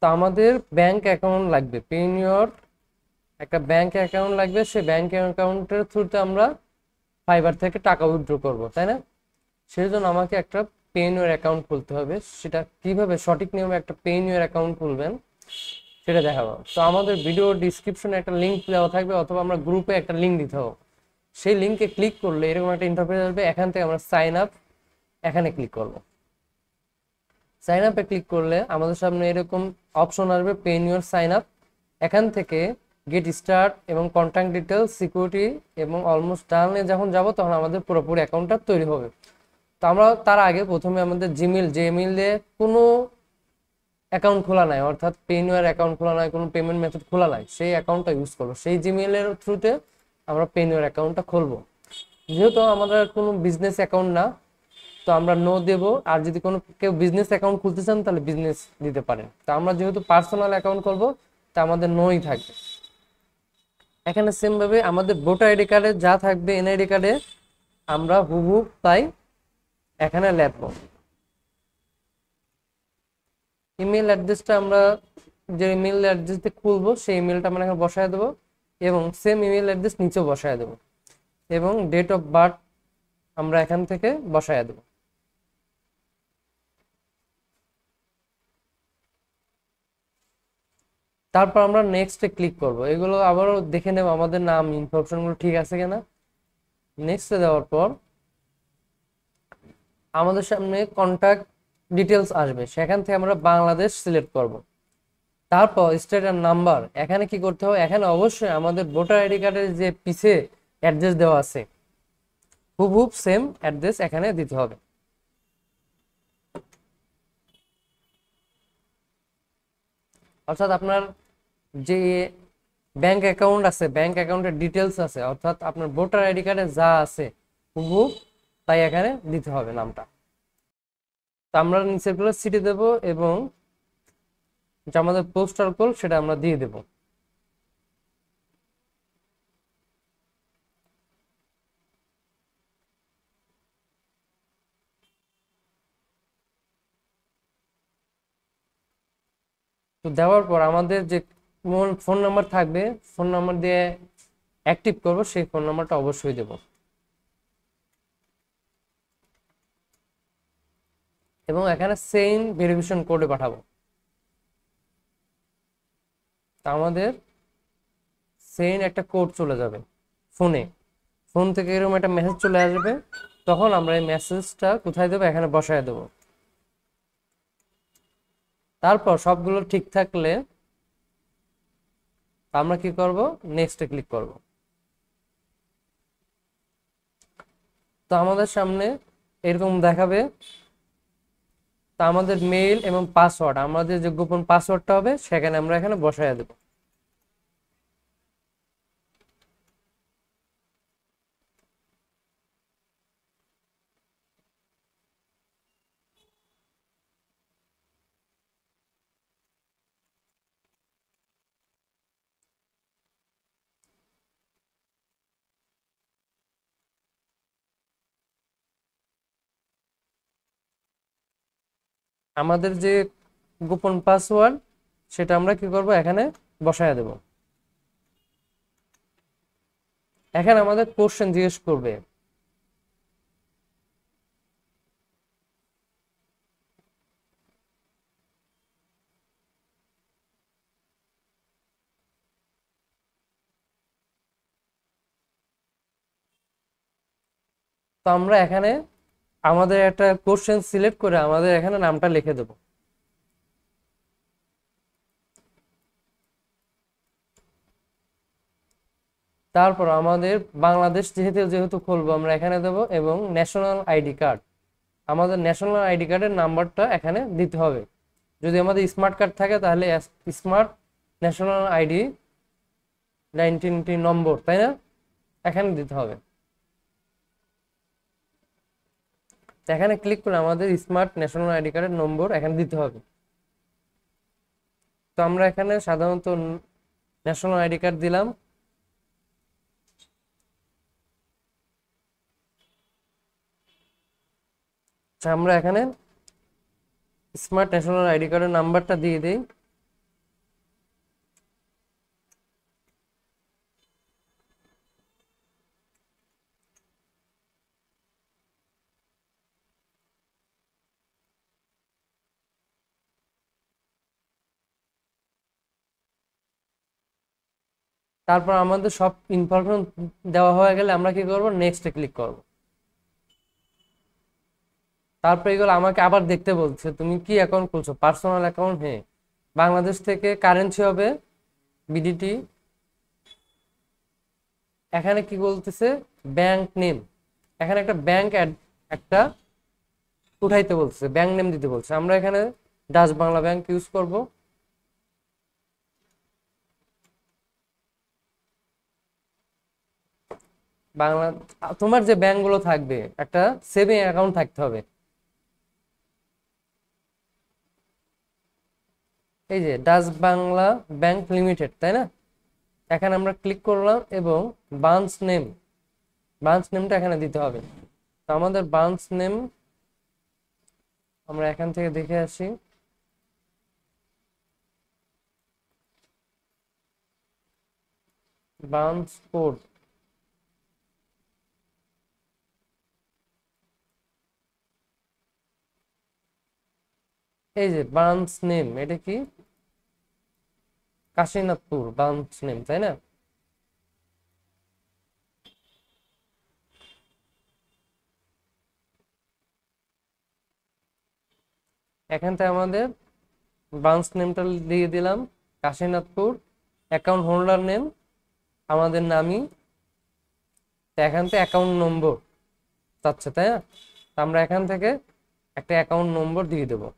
তো আমাদের bank account লাগবে পেনিওর একটা ব্যাংক অ্যাকাউন্ট লাগবে সে ব্যাংক অ্যাকাউন্টের থ্রুতে আমরা ফাইবার থেকে টাকা উইথড্র করব তাই না সেই জন্য আমাকে একটা পেনিওর অ্যাকাউন্ট খুলতে হবে সেটা কিভাবে সঠিক নিয়মে একটা পেনিওর অ্যাকাউন্ট খুলবেন সেটা দেখাবো তো আমাদের ভিডিও ডিসক্রিপশনে একটা লিঙ্ক দেওয়া থাকবে অথবা আমরা গ্রুপে একটা লিঙ্ক দিতে হবে সেই লিঙ্কে ক্লিক করলে এরকম একটা ইন্টারফেস আসবে এখান থেকে আমরা সাইন আপ এখানে ক্লিক করবো সাইন আপে ক্লিক করলে আমাদের সামনে এরকম অপশন আসবে পেন ইউর সাইন আপ এখান থেকে গেট স্টার্ট এবং কন্ট্যাক্ট ডিটেলস সিকিউরিটি এবং অলমোস্ট ডানে যখন যাব তখন আমাদের পুরোপুরি অ্যাকাউন্টটা তৈরি হবে তো আমরা তার আগে প্রথমে আমাদের জিমেল জিমেলে কোনো অ্যাকাউন্ট খোলা নাই অর্থাৎ পেন ইউর অ্যাকাউন্ট খোলা নাই কোনো পেমেন্ট মেথড খোলা নাই সেই অ্যাকাউন্টটা ইউজ করবো সেই জিমেলের থ্রুতে আমরা পেন ইউর অ্যাকাউন্টটা খুলবো যেহেতু আমাদের কোনো বিজনেস অ্যাকাউন্ট না তো আমরা নো দেব আর যদি কোনো কেউ বিজনেস অ্যাকাউন্ট খুলতে চান তাহলে বিজনেস দিতে পারেন তো আমরা যেহেতু পার্সোনাল অ্যাকাউন্ট করব তা আমাদের নোই থাকবে এখানে সেমভাবে আমাদের ভোটার আইডি কার্ডে যা থাকবে এনআইডি কার্ডে আমরা হুবু তাই এখানে লেখব ইমেল অ্যাড্রেসটা আমরা যে ইমেল অ্যাড্রেসটা খুলবো সেই ইমেলটা আমরা এখানে বসায় দেবো এবং সেম ইমেল অ্যাড্রেস নিচেও বসায় দেবো এবং ডেট অফ বার্থ আমরা এখান থেকে বসায় দেবো তারপর আমরা নেক্সটে ক্লিক করব এগুলো আবারও দেখে নেব আমাদের নাম ইনফরমেশনগুলো ঠিক আছে কিনা নেক্সটে দেওয়ার পর আমাদের সামনে কন্ট্যাক্ট ডিটেলস আসবে সেখান থেকে আমরা বাংলাদেশ সিলেক্ট করব তারপর স্টেট আর নাম্বার এখানে কি করতে হবে এখানে অবশ্যই আমাদের ভোটার আইডি কার্ডের যে পিছে অ্যাড্রেস দেওয়া আছে হুবহুব সেম অ্যাড্রেস এখানে দিতে হবে অর্থাৎ আপনার যে ব্যাংক অ্যাকাউন্ট আছে ব্যাংক অ্যাকাউন্টের ডিটেলস আছে অর্থাৎ আপনার ভোটার আইডি কার্ডে যা আছে হুবহু তাই এখানে দিতে হবে নামটা তো আমরা নিচেরগুলো সিটি দেব এবং যে আমাদের পোস্টার কল সেটা আমরা দিয়ে দেবো তো দেওয়ার পর আমাদের যে ফোন নাম্বার থাকবে ফোন নাম্বার দিয়ে অ্যাক্টিভ করব সেই ফোন নাম্বারটা অবশ্যই দেব এবং এখানে সেম ভেরিফিকেশন কোডে পাঠাবো তা আমাদের সেম একটা কোড চলে যাবে ফোনে ফোন থেকে এরকম একটা মেসেজ চলে আসবে তখন আমরা এই মেসেজটা কোথায় দেবো এখানে বসায় দেবো তারপর সবগুলো ঠিক থাকলে আমরা কি করব নেক্সটে ক্লিক করব তো আমাদের সামনে এরকম দেখাবে তো আমাদের মেইল এবং পাসওয়ার্ড আমাদের যে গোপন পাসওয়ার্ডটা হবে সেখানে আমরা এখানে বসায় দেবো আমাদের যে গোপন পাসওয়ার্ড সেটা আমরা কি করব এখানে বসায় দেব এখানে আমাদের কোশ্চেন জিজ্ঞেস করবে তো আমরা এখানে আমাদের একটা কোশ্চেন সিলেক্ট করে আমাদের এখানে নামটা লিখে দেব তারপর আমাদের বাংলাদেশ যেহেতু যেহেতু খুলবো আমরা এখানে দেব এবং ন্যাশনাল আইডি কার্ড আমাদের ন্যাশনাল আইডি কার্ডের নাম্বারটা এখানে দিতে হবে যদি আমাদের স্মার্ট কার্ড থাকে তাহলে স্মার্ট ন্যাশনাল আইডি নাইনটিনটি নম্বর তাই না এখানে দিতে হবে তো এখানে ক্লিক করে আমাদের স্মার্ট ন্যাশনাল আইডি কার্ডের নম্বর এখানে দিতে হবে তো আমরা এখানে সাধারণত ন্যাশনাল আইডি কার্ড দিলাম আমরা এখানে স্মার্ট ন্যাশনাল আইডি কার্ডের নাম্বারটা দিয়ে দিই তারপর আমাদের সব ইনফরমেশন দেওয়া হয়ে গেলে আমরা কি করব নেক্সটে ক্লিক করব তারপর এগুলো আমাকে আবার দেখতে বলছে তুমি কি অ্যাকাউন্ট খুলছো পার্সোনাল অ্যাকাউন্ট হ্যাঁ বাংলাদেশ থেকে কারেন্সি হবে বিডিটি এখানে কি বলতেছে ব্যাংক নেম এখানে একটা ব্যাংক একটা উঠাইতে বলছে ব্যাংক নেম দিতে বলছে আমরা এখানে ডাচ বাংলা ব্যাংক ইউজ করবো বাংলা তোমার যে ব্যাংকগুলো থাকবে একটা সেভিং অ্যাকাউন্ট থাকতে হবে এই যে ডাচ বাংলা ব্যাংক লিমিটেড তাই না এখানে আমরা ক্লিক করলাম এবং বান্স নেম ব্রাঞ্চ নেমটা এখানে দিতে হবে তো আমাদের ব্রাঞ্চ নেম আমরা এখান থেকে দেখে আসি ব্রাঞ্চ কোড এই যে ব্রাঞ্চ নেম এটা কি কাশীনাথপুর ব্রাঞ্চ নেম তাই না এখান থেকে আমাদের ব্রাঞ্চ নেমটা দিয়ে দিলাম কাশীনাথপুর অ্যাকাউন্ট হোল্ডার নেম আমাদের নামই এখান থেকে অ্যাকাউন্ট নম্বর চাচ্ছে তাই না আমরা এখান থেকে একটা অ্যাকাউন্ট নম্বর দিয়ে দেবো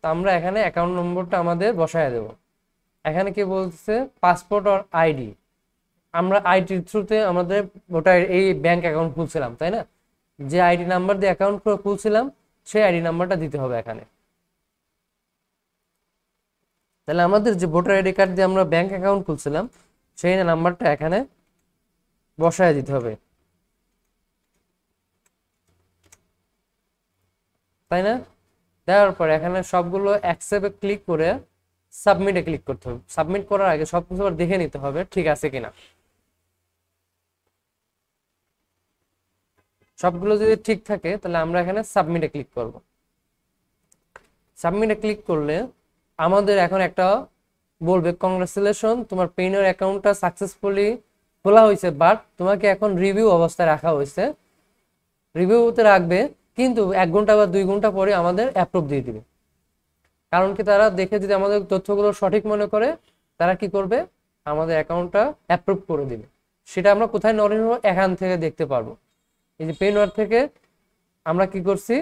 তো আমরা এখানে অ্যাকাউন্ট নম্বরটা আমাদের বসায় দেব এখানে কি বলছে পাসপোর্ট আর আইডি আমরা আইডির থ্রুতে আমাদের ওটা এই ব্যাংক অ্যাকাউন্ট খুলছিলাম তাই না যে আইডি নাম্বার দিয়ে অ্যাকাউন্ট খুলছিলাম সেই আইডি নাম্বারটা দিতে হবে এখানে তাহলে আমাদের যে ভোটার আইডি কার্ড দিয়ে আমরা ব্যাংক অ্যাকাউন্ট খুলছিলাম সেই নাম্বারটা এখানে বসায় দিতে হবে তাই না দেওয়ার পর এখানে সবগুলো অ্যাকসেপ্টে ক্লিক করে সাবমিটে ক্লিক করতে হবে সাবমিট করার আগে সব কিছু দেখে নিতে হবে ঠিক আছে কিনা সবগুলো যদি ঠিক থাকে তাহলে আমরা এখানে সাবমিটে ক্লিক করব সাবমিটে ক্লিক করলে আমাদের এখন একটা বলবে কংগ্রেচুলেশন তোমার পেইনের অ্যাকাউন্টটা সাকসেসফুলি খোলা হয়েছে বাট তোমাকে এখন রিভিউ অবস্থায় রাখা হয়েছে রিভিউতে রাখবে কিন্তু এক ঘন্টা বা দুই ঘন্টা পরে আমাদের অ্যাপ্রুভ দিয়ে দিবে কারণ কি তারা দেখে যদি আমাদের তথ্যগুলো সঠিক মনে করে তারা কি করবে আমাদের অ্যাকাউন্টটা অ্যাপ্রুভ করে দিবে সেটা আমরা কোথায় নরেন এখান থেকে দেখতে পারবো এই যে পেনওয়ার থেকে আমরা কি করছি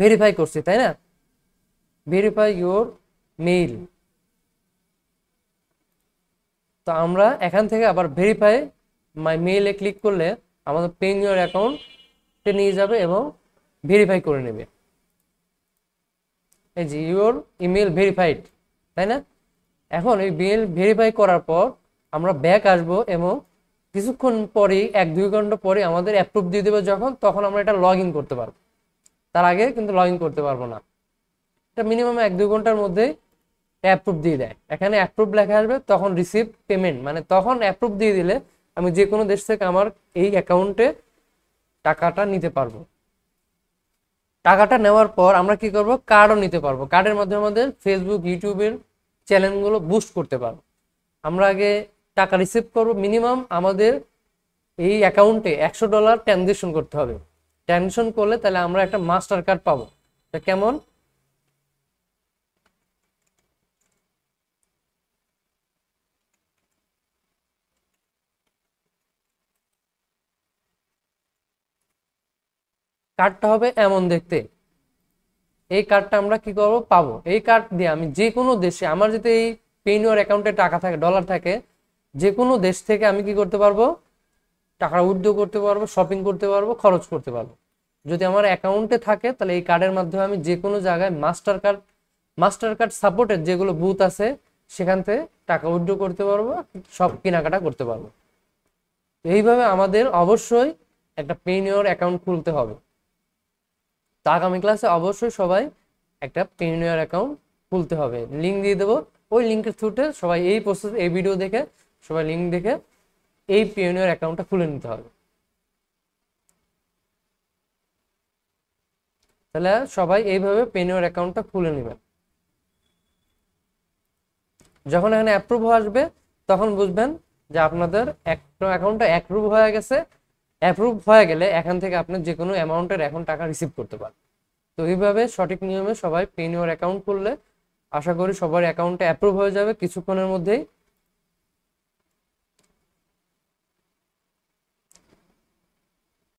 ভেরিফাই করছি তাই না ভেরিফাই ইউর মেইল তো আমরা এখান থেকে আবার ভেরিফাই মাই মেইলে ক্লিক করলে আমাদের পেন ইউর অ্যাকাউন্ট নিয়ে যাবে এবং ভেরিফাই করে নেবে এই যে ইউর ইমেল ভেরিফাইড তাই না এখন এই মেল ভেরিফাই করার পর আমরা ব্যাক আসব এবং কিছুক্ষণ পরে এক দুই ঘন্টা পরে আমাদের অ্যাপ্রুভ দিয়ে দেবে যখন তখন আমরা এটা লগ করতে পারবো তার আগে কিন্তু লগ করতে পারবো না এটা মিনিমাম এক দুই ঘন্টার মধ্যে অ্যাপ্রুভ দিয়ে দেয় এখানে অ্যাপ্রুভ লেখা আসবে তখন রিসিভ পেমেন্ট মানে তখন অ্যাপ্রুভ দিয়ে দিলে আমি যে কোনো দেশ থেকে আমার এই অ্যাকাউন্টে টাকাটা নিতে পারবো টাকাটা নেওয়ার পর আমরা কি করব কার্ডও নিতে পারবো কার্ডের মাধ্যমে আমাদের ফেসবুক ইউটিউবের চ্যানেলগুলো বুস্ট করতে পারবো আমরা আগে টাকা রিসিভ করব মিনিমাম আমাদের এই অ্যাকাউন্টে একশো ডলার ট্রানজেকশন করতে হবে ট্রানজেকশন করলে তাহলে আমরা একটা মাস্টার কার্ড পাবো কেমন কার্ডটা হবে এমন দেখতে এই কার্ডটা আমরা কি করব পাবো এই কার্ড দিয়ে আমি যে কোনো দেশে আমার যদি এই পেনিওর অ্যাকাউন্টে টাকা থাকে ডলার থাকে যে কোনো দেশ থেকে আমি কি করতে পারবো টাকা উদ্যোগ করতে পারবো শপিং করতে পারবো খরচ করতে পারবো যদি আমার অ্যাকাউন্টে থাকে তাহলে এই কার্ডের মাধ্যমে আমি যে কোনো জায়গায় মাস্টার কার্ড মাস্টার কার্ড সাপোর্টের যেগুলো বুথ আছে সেখান থেকে টাকা উইথড্র করতে পারবো সব কেনাকাটা করতে পারবো এইভাবে আমাদের অবশ্যই একটা পেনিওর অ্যাকাউন্ট খুলতে হবে তো আগামী ক্লাসে অবশ্যই সবাই একটা পেনিয়ার অ্যাকাউন্ট খুলতে হবে লিঙ্ক দিয়ে দেবো ওই লিঙ্কের থ্রুতে সবাই এই প্রসেস এই ভিডিও দেখে সবাই লিঙ্ক দেখে এই পেনিয়ার অ্যাকাউন্টটা খুলে নিতে হবে তাহলে সবাই এইভাবে পেনিয়ার অ্যাকাউন্টটা খুলে নেবেন যখন এখানে অ্যাপ্রুভ আসবে তখন বুঝবেন যে আপনাদের অ্যাকাউন্টটা অ্যাপ্রুভ হয়ে গেছে অ্যাপ্রুভ হয়ে গেলে এখান থেকে আপনার যে কোনো অ্যামাউন্টের এখন টাকা রিসিভ করতে পারেন তো এইভাবে সঠিক নিয়মে সবাই পেনিওর অ্যাকাউন্ট করলে আশা করি সবার অ্যাকাউন্টে অ্যাপ্রুভ হয়ে যাবে কিছুক্ষণের মধ্যেই